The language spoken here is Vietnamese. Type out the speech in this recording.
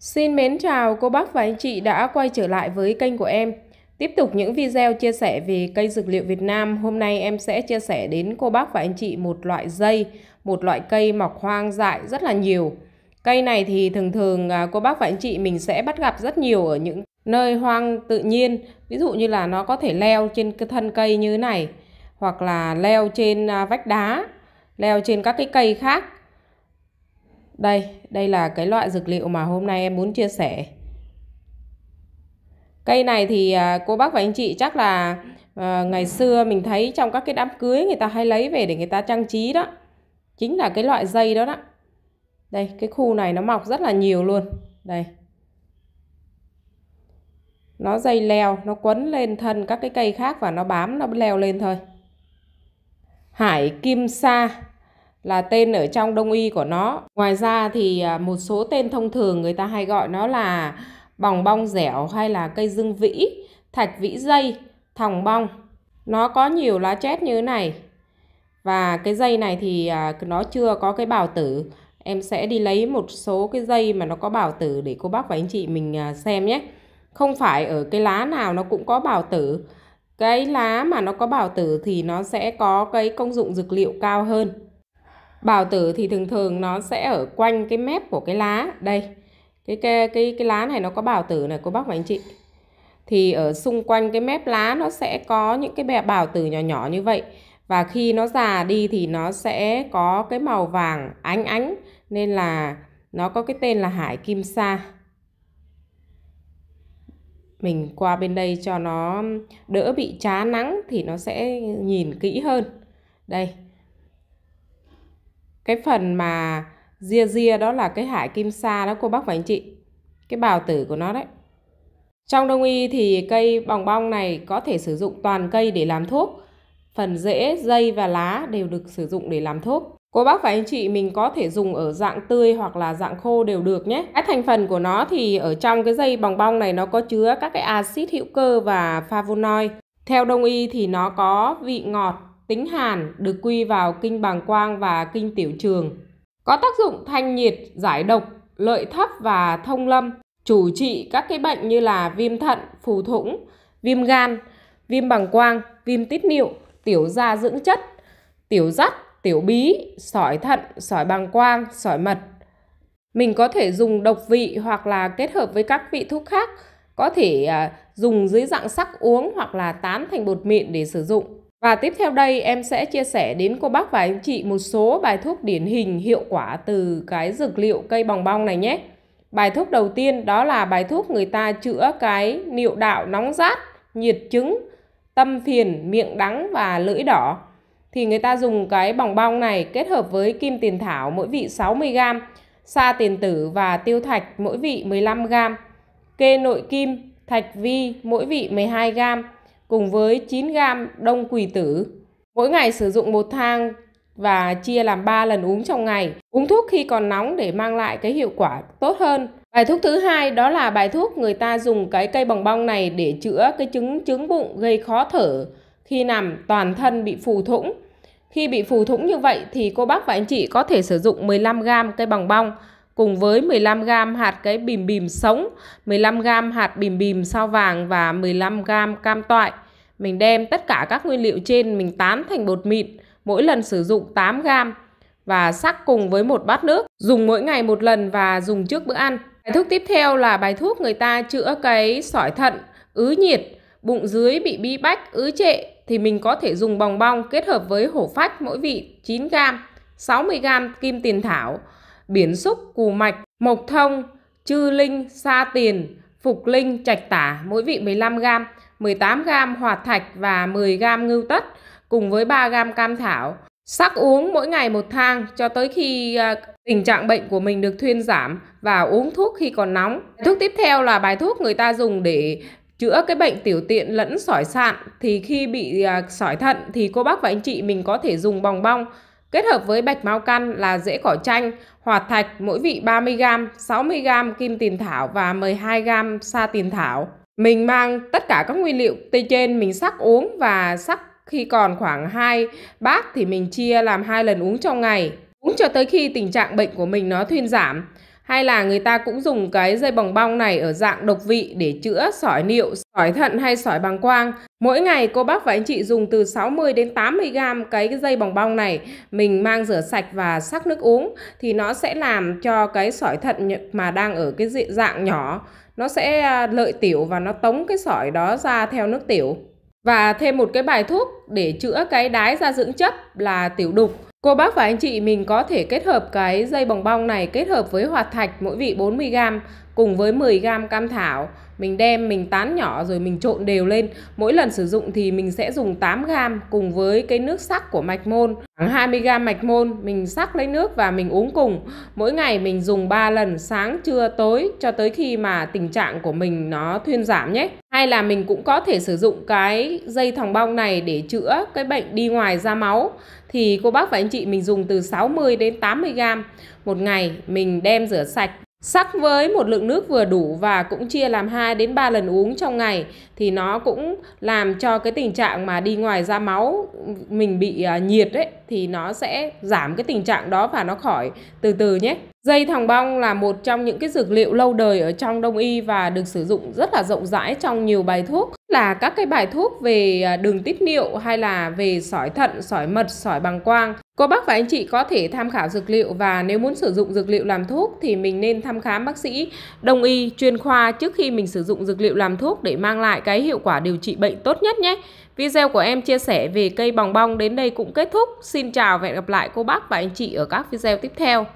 Xin mến chào cô bác và anh chị đã quay trở lại với kênh của em. Tiếp tục những video chia sẻ về cây dược liệu Việt Nam, hôm nay em sẽ chia sẻ đến cô bác và anh chị một loại dây, một loại cây mọc hoang dại rất là nhiều. Cây này thì thường thường à, cô bác và anh chị mình sẽ bắt gặp rất nhiều ở những nơi hoang tự nhiên. Ví dụ như là nó có thể leo trên cái thân cây như thế này, hoặc là leo trên à, vách đá, leo trên các cái cây khác đây, đây là cái loại dược liệu mà hôm nay em muốn chia sẻ. Cây này thì à, cô bác và anh chị chắc là à, ngày xưa mình thấy trong các cái đám cưới người ta hay lấy về để người ta trang trí đó. Chính là cái loại dây đó đó. Đây, cái khu này nó mọc rất là nhiều luôn. Đây. Nó dây leo, nó quấn lên thân các cái cây khác và nó bám, nó leo lên thôi. Hải Kim Sa là tên ở trong đông y của nó. Ngoài ra thì à, một số tên thông thường người ta hay gọi nó là bòng bong dẻo hay là cây dương vĩ, thạch vĩ dây, thòng bong. Nó có nhiều lá chét như thế này. Và cái dây này thì à, nó chưa có cái bào tử. Em sẽ đi lấy một số cái dây mà nó có bào tử để cô bác và anh chị mình à, xem nhé. Không phải ở cái lá nào nó cũng có bào tử. Cái lá mà nó có bào tử thì nó sẽ có cái công dụng dược liệu cao hơn bào tử thì thường thường nó sẽ ở quanh cái mép của cái lá đây cái cái cái, cái lá này nó có bào tử này cô bác và anh chị thì ở xung quanh cái mép lá nó sẽ có những cái bè bào tử nhỏ nhỏ như vậy và khi nó già đi thì nó sẽ có cái màu vàng ánh ánh nên là nó có cái tên là hải kim sa mình qua bên đây cho nó đỡ bị chá nắng thì nó sẽ nhìn kỹ hơn đây cái phần mà ria ria đó là cái hải kim sa đó cô bác và anh chị cái bào tử của nó đấy trong đông y thì cây bòng bong này có thể sử dụng toàn cây để làm thuốc phần rễ dây và lá đều được sử dụng để làm thuốc Cô bác và anh chị mình có thể dùng ở dạng tươi hoặc là dạng khô đều được nhé. Các thành phần của nó thì ở trong cái dây bòng bong này nó có chứa các cái axit hữu cơ và flavonoid. Theo đông y thì nó có vị ngọt, tính hàn được quy vào kinh bàng quang và kinh tiểu trường. Có tác dụng thanh nhiệt, giải độc, lợi thấp và thông lâm, chủ trị các cái bệnh như là viêm thận, phù thủng, viêm gan, viêm bàng quang, viêm tiết niệu, tiểu da dưỡng chất, tiểu dắt, tiểu bí, sỏi thận, sỏi bàng quang, sỏi mật. Mình có thể dùng độc vị hoặc là kết hợp với các vị thuốc khác, có thể à, dùng dưới dạng sắc uống hoặc là tán thành bột mịn để sử dụng. Và tiếp theo đây em sẽ chia sẻ đến cô bác và anh chị một số bài thuốc điển hình hiệu quả từ cái dược liệu cây bòng bong này nhé. Bài thuốc đầu tiên đó là bài thuốc người ta chữa cái niệu đạo nóng rát, nhiệt chứng, tâm phiền, miệng đắng và lưỡi đỏ. Thì người ta dùng cái bòng bong này kết hợp với kim tiền thảo mỗi vị 60g, sa tiền tử và tiêu thạch mỗi vị 15g, kê nội kim, thạch vi mỗi vị 12g, cùng với 9g đông quỳ tử. Mỗi ngày sử dụng một thang và chia làm 3 lần uống trong ngày. Uống thuốc khi còn nóng để mang lại cái hiệu quả tốt hơn. Bài thuốc thứ hai đó là bài thuốc người ta dùng cái cây bồng bong này để chữa cái chứng chứng bụng gây khó thở khi nằm toàn thân bị phù thủng. Khi bị phù thủng như vậy thì cô bác và anh chị có thể sử dụng 15g cây bằng bong cùng với 15g hạt cái bìm bìm sống, 15g hạt bìm bìm sao vàng và 15g cam toại. Mình đem tất cả các nguyên liệu trên mình tán thành bột mịn, mỗi lần sử dụng 8g và sắc cùng với một bát nước, dùng mỗi ngày một lần và dùng trước bữa ăn. Bài thuốc tiếp theo là bài thuốc người ta chữa cái sỏi thận, ứ nhiệt, bụng dưới bị bi bách, ứ trệ thì mình có thể dùng bòng bong kết hợp với hổ phách mỗi vị 9g, 60g kim tiền thảo, Biển Xúc, Cù Mạch, Mộc Thông, Chư Linh, Sa Tiền, Phục Linh, Trạch Tả mỗi vị 15g, 18g hoạt thạch và 10g ngưu tất cùng với 3g cam thảo. Sắc uống mỗi ngày một thang cho tới khi ờ, tình trạng bệnh của mình được thuyên giảm và uống thuốc khi còn nóng. Thuốc tiếp theo là bài thuốc người ta dùng để chữa cái bệnh tiểu tiện lẫn sỏi sạn thì khi bị ờ, sỏi thận thì cô bác và anh chị mình có thể dùng bòng bong Kết hợp với bạch mau căn là rễ cỏ chanh, hòa thạch mỗi vị 30g, 60g kim tiền thảo và 12g sa tiền thảo. Mình mang tất cả các nguyên liệu tây trên mình sắc uống và sắc khi còn khoảng 2 bát thì mình chia làm hai lần uống trong ngày. Uống cho tới khi tình trạng bệnh của mình nó thuyên giảm hay là người ta cũng dùng cái dây bồng bong này ở dạng độc vị để chữa sỏi niệu, sỏi thận hay sỏi bàng quang. Mỗi ngày cô bác và anh chị dùng từ 60 đến 80 gram cái, dây bồng bong này mình mang rửa sạch và sắc nước uống thì nó sẽ làm cho cái sỏi thận mà đang ở cái dạng nhỏ nó sẽ à, lợi tiểu và nó tống cái sỏi đó ra theo nước tiểu. Và thêm một cái bài thuốc để chữa cái đái ra dưỡng chất là tiểu đục Cô bác và anh chị mình có thể kết hợp cái dây bòng bong này kết hợp với hoạt thạch mỗi vị 40g cùng với 10g cam thảo mình đem mình tán nhỏ rồi mình trộn đều lên mỗi lần sử dụng thì mình sẽ dùng 8 gram cùng với cái nước sắc của mạch môn khoảng 20 gram mạch môn mình sắc lấy nước và mình uống cùng mỗi ngày mình dùng 3 lần sáng trưa tối cho tới khi mà tình trạng của mình nó thuyên giảm nhé hay là mình cũng có thể sử dụng cái dây thòng bong này để chữa cái bệnh đi ngoài da máu thì cô bác và anh chị mình dùng từ 60 đến 80 gram một ngày mình đem rửa sạch Sắc với một lượng nước vừa đủ và cũng chia làm 2 đến 3 lần uống trong ngày thì nó cũng làm cho cái tình trạng mà đi ngoài ra máu ừ, mình bị à, nhiệt đấy thì nó sẽ giảm cái tình trạng đó và nó khỏi từ từ nhé. Dây thòng bong là một trong những cái dược liệu lâu đời ở trong đông y và được sử dụng rất là rộng rãi trong nhiều bài thuốc là các cái bài thuốc về à, đường tiết niệu hay là về sỏi thận, sỏi mật, sỏi bằng quang. Cô bác và anh chị có thể tham khảo dược liệu và nếu muốn sử dụng dược liệu làm thuốc thì mình nên thăm khám bác sĩ đông y chuyên khoa trước khi mình sử dụng dược liệu làm thuốc để mang lại cái hiệu quả điều trị bệnh tốt nhất nhé. Video của em chia sẻ về cây bòng bong đến đây cũng kết thúc. Xin chào và hẹn gặp lại cô bác và anh chị ở các video tiếp theo.